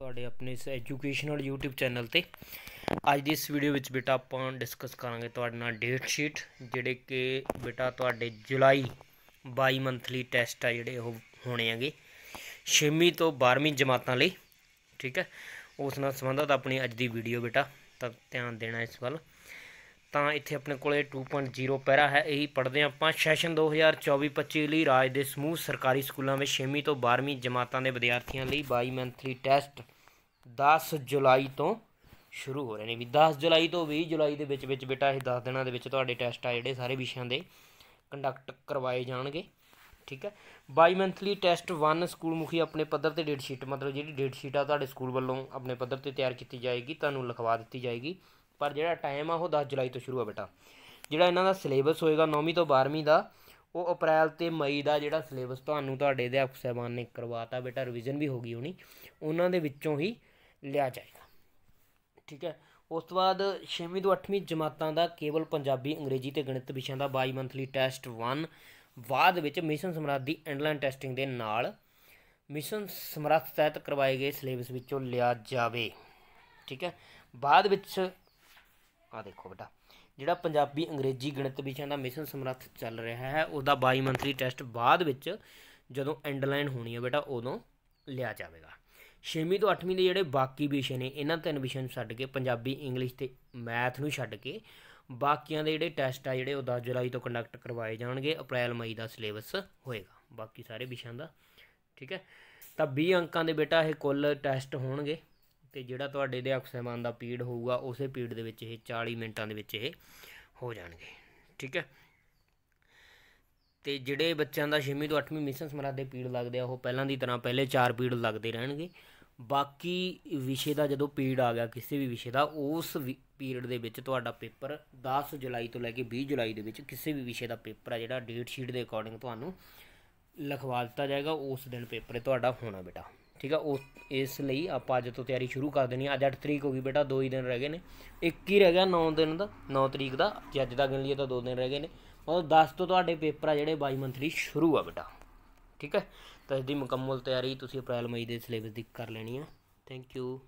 ਤੁਹਾਡੇ ਆਪਣੇ ਇਸ ਐਜੂਕੇਸ਼ਨਲ YouTube ਚੈਨਲ ਤੇ ਅੱਜ ਦੀ ਇਸ ਵੀਡੀਓ ਵਿੱਚ ਬੇਟਾ ਆਪਾਂ ਡਿਸਕਸ ਕਰਾਂਗੇ ਤੁਹਾਡੇ ਨਾਲ ਡੇਟ ਸ਼ੀਟ ਜਿਹੜੇ ਕਿ ਬੇਟਾ ਤੁਹਾਡੇ ਜੁਲਾਈ 22 ਮੰਥਲੀ ਟੈਸਟ ਆ ਜਿਹੜੇ ਉਹ ਹੋਣੇ ਆਗੇ 6ਵੀਂ ਤੋਂ 12ਵੀਂ ਜਮਾਤਾਂ ਲਈ ਠੀਕ ਹੈ ਉਸ ਨਾਲ ਸੰਬੰਧਤ ਆਪਣੀ ਅੱਜ ਦੀ ਵੀਡੀਓ ਬੇਟਾ ਤਾਂ ਧਿਆਨ ਦੇਣਾ ਇਸ ਵੱਲ ਤਾਂ ਇੱਥੇ ਆਪਣੇ ਕੋਲੇ 2.0 ਪੈਰਾ ਹੈ ਇਹੀ ਪੜਦੇ ਆਪਾਂ ਸੈਸ਼ਨ 2024-25 ਲਈ ਰਾਜ ਦੇ ਸਮੂਹ ਸਰਕਾਰੀ ਸਕੂਲਾਂ ਵਿੱਚ 6ਵੀਂ ਤੋਂ 12ਵੀਂ ਜਮਾਤਾਂ ਦੇ ਵਿਦਿਆਰਥੀਆਂ ਲਈ 22 ਮੰਥਲੀ ਟੈਸਟ 10 ਜੁਲਾਈ ਤੋਂ ਸ਼ੁਰੂ ਹੋ ਰਹੇ ਨੇ ਵੀ 10 ਜੁਲਾਈ ਤੋਂ 20 ਜੁਲਾਈ ਦੇ ਵਿੱਚ ਵਿੱਚ ਬੇਟਾ ਇਹ 10 ਦਿਨਾਂ ਦੇ ਵਿੱਚ ਤੁਹਾਡੇ ਟੈਸਟ ਆ ਜਿਹੜੇ ਸਾਰੇ ਵਿਸ਼ਿਆਂ ਦੇ ਕੰਡਕਟ ਕਰਵਾਏ ਜਾਣਗੇ ਠੀਕ ਹੈ ਬਾਈ ਮੰਥਲੀ ਟੈਸਟ 1 ਸਕੂਲ ਮੁਖੀ ਆਪਣੇ ਪੱਧਰ ਤੇ ਡੇਟ ਸ਼ੀਟ ਮਤਲਬ ਜਿਹੜੀ ਡੇਟ ਸ਼ੀਟ ਆ ਤੁਹਾਡੇ ਸਕੂਲ ਵੱਲੋਂ ਆਪਣੇ ਪੱਧਰ ਤੇ ਤਿਆਰ ਕੀਤੀ ਜਾਏਗੀ ਤੁਹਾਨੂੰ ਲਿਖਵਾ ਦਿੱਤੀ ਜਾਏਗੀ ਪਰ ਜਿਹੜਾ ਟਾਈਮ ਆ ਉਹ 10 ਜੁਲਾਈ ਤੋਂ ਸ਼ੁਰੂ ਆ ਬੇਟਾ ਜਿਹੜਾ ਇਹਨਾਂ ਦਾ ਸਿਲੇਬਸ ਹੋਏਗਾ 9ਵੀਂ ਤੋਂ 12ਵੀਂ ਦਾ ਉਹ ਅਪ੍ਰੈਲ ਤੇ ਮਈ ਦਾ ਜਿਹੜਾ ਸਿਲੇਬਸ ਤੁਹਾਨੂੰ ਤੁਹਾਡੇ ਅਧਿਆਪਕ ਸਹਿਬਾਨ ਨੇ ਕਰਵਾਤਾ ਬੇਟਾ ਰਿਵੀਜ਼ਨ ਵੀ ਹੋ ਗਈ ਹੋਣੀ ਉਹਨਾਂ ਦੇ ਵਿੱਚੋਂ ਹੀ ਲਿਆ ਜਾਏਗਾ ਠੀਕ ਹੈ ਉਸ ਤੋਂ ਬਾਅਦ 6ਵੀਂ ਤੋਂ 8ਵੀਂ ਜਮਾਤਾਂ ਦਾ ਕੇਵਲ ਪੰਜਾਬੀ ਅੰਗਰੇਜ਼ੀ ਤੇ ਗਣਿਤ ਵਿਸ਼ਿਆਂ ਦਾ ਬਾਈ ਮੰਥਲੀ ਟੈਸਟ 1 ਬਾਅਦ ਵਿੱਚ ਮਿਸ਼ਨ ਸਮਰੱਥ ਦੀ ਐਂਡਲਾਈਨ ਟੈਸਟਿੰਗ ਦੇ ਨਾਲ ਮਿਸ਼ਨ ਸਮਰੱਥ ਤਹਿਤ ਕਰਵਾਏ ਗਏ ਸਿਲੇਬਸ ਵਿੱਚੋਂ ਲਿਆ ਜਾਵੇ ਠੀਕ ਹੈ ਬਾਅਦ ਵਿੱਚ ਆ ਦੇਖੋ ਬੇਟਾ ਜਿਹੜਾ ਪੰਜਾਬੀ ਅੰਗਰੇਜ਼ੀ ਗਣਿਤ ਵਿਸ਼ਿਆਂ ਦਾ ਮਿਸ਼ਨ ਸਮਰੱਥ ਚੱਲ ਰਿਹਾ ਹੈ ਉਹਦਾ 22 ਮੰਤਰੀ ਟੈਸਟ ਬਾਅਦ ਵਿੱਚ ਜਦੋਂ ਐਂਡਲਾਈਨ ਹੋਣੀ ਹੈ ਬੇਟਾ ਉਦੋਂ ਲਿਆ ਜਾਵੇਗਾ 6ਵੀਂ ਤੋਂ 8ਵੀਂ ਦੇ ਜਿਹੜੇ ਬਾਕੀ ਵਿਸ਼ੇ ਨੇ ਇਹਨਾਂ ਤਿੰਨ ਵਿਸ਼ਿਆਂ ਨੂੰ ਛੱਡ ਕੇ ਪੰਜਾਬੀ ਇੰਗਲਿਸ਼ ਤੇ ਮੈਥ ਨੂੰ ਛੱਡ ਕੇ ਬਾਕੀਆਂ ਦੇ ਜਿਹੜੇ ਟੈਸਟ ਆ ਜਿਹੜੇ ਉਹ 10 ਜੁਲਾਈ ਤੋਂ ਕੰਡਕਟ ਕਰਵਾਏ ਜਾਣਗੇ ਅਪ੍ਰੈਲ ਮਈ ਦਾ ਸਿਲੇਬਸ ਹੋਏਗਾ ਬਾਕੀ ਸਾਰੇ ਵਿਸ਼ਿਆਂ ਦਾ ਠੀਕ ਹੈ ਤਾਂ 20 ਅੰਕਾਂ ਦੇ ਬੇਟਾ ਇਹ ਕੁੱਲ ਟੈਸਟ ਹੋਣਗੇ ਤੇ ਜਿਹੜਾ ਤੁਹਾਡੇ ਦੇ ਅਕਸਮਾਨ ਦਾ ਪੀੜ ਹੋਊਗਾ ਉਸੇ ਪੀੜ ਦੇ ਵਿੱਚ ਇਹ 40 ਮਿੰਟਾਂ ਦੇ ਵਿੱਚ ਇਹ ਹੋ ਜਾਣਗੇ ਠੀਕ ਹੈ ਤੇ ਜਿਹੜੇ ਬੱਚਿਆਂ ਦਾ 6ਵੀਂ ਤੋਂ 8ਵੀਂ ਮਿਸ਼ਨ ਸਮਰਾਦ ਦੇ ਪੀੜ ਲੱਗਦੇ ਆ ਉਹ ਪਹਿਲਾਂ ਦੀ ਤਰ੍ਹਾਂ ਪਹਿਲੇ 4 ਪੀੜ ਲੱਗਦੇ ਰਹਿਣਗੇ ਬਾਕੀ ਵਿਸ਼ੇ ਦਾ ਜਦੋਂ ਪੀੜ ਆ ਗਿਆ ਕਿਸੇ ਵੀ ਵਿਸ਼ੇ ਦਾ ਉਸ ਪੀਰੀਅਡ ਦੇ ਵਿੱਚ ਤੁਹਾਡਾ ਪੇਪਰ 10 ਜੁਲਾਈ ਤੋਂ ਲੈ ਕੇ 20 ਜੁਲਾਈ ਦੇ ਵਿੱਚ ਕਿਸੇ ਵੀ ਵਿਸ਼ੇ ਦਾ ਪੇਪਰ ਆ ਜਿਹੜਾ ਡੇਟ ਸ਼ੀਟ ਦੇ ਅਕੋਰਡਿੰਗ ਤੁਹਾਨੂੰ ਲਿਖਵਾ ਦਿੱਤਾ ਜਾਏਗਾ ਉਸ ਦਿਨ ਪੇਪਰ ਤੁਹਾਡਾ ਹੋਣਾ ਬੇਟਾ ਠੀਕ ਆ ਉਸ ਇਸ ਲਈ ਆਪਾਂ ਅੱਜ ਤੋਂ ਤਿਆਰੀ ਸ਼ੁਰੂ ਕਰ ਦੇਣੀ ਅੱਜ 8 ਤਰੀਕ ਹੋ ਗਈ ਬੇਟਾ 2 ਹੀ ਦਿਨ ਰਹਿ ਗਏ ਨੇ ਇੱਕ ਹੀ ਰਹਿ ਗਿਆ 9 ਦਿਨ ਦਾ 9 ਤਰੀਕ ਦਾ ਜੇ ਅੱਜ ਦਾ ਗਿਣ ਲਈਏ ਤਾਂ 2 ਦਿਨ ਰਹਿ ਗਏ ਨੇ ਮਤਲਬ 10 ਤੋਂ ਤੁਹਾਡੇ ਪੇਪਰ ਆ ਜਿਹੜੇ ਬਾਈ ਮੰਥਲੀ ਸ਼ੁਰੂ ਆ ਬੇਟਾ ਠੀਕ ਹੈ ਤਾਂ ਇਸ ਦੀ ਮੁਕੰਮਲ ਤਿਆਰੀ ਤੁਸੀਂ ਅਪ੍ਰੈਲ ਮਈ ਦੇ ਸਿਲੇਬਸ ਦੀ ਕਰ ਲੈਣੀ ਆ ਥੈਂਕ ਯੂ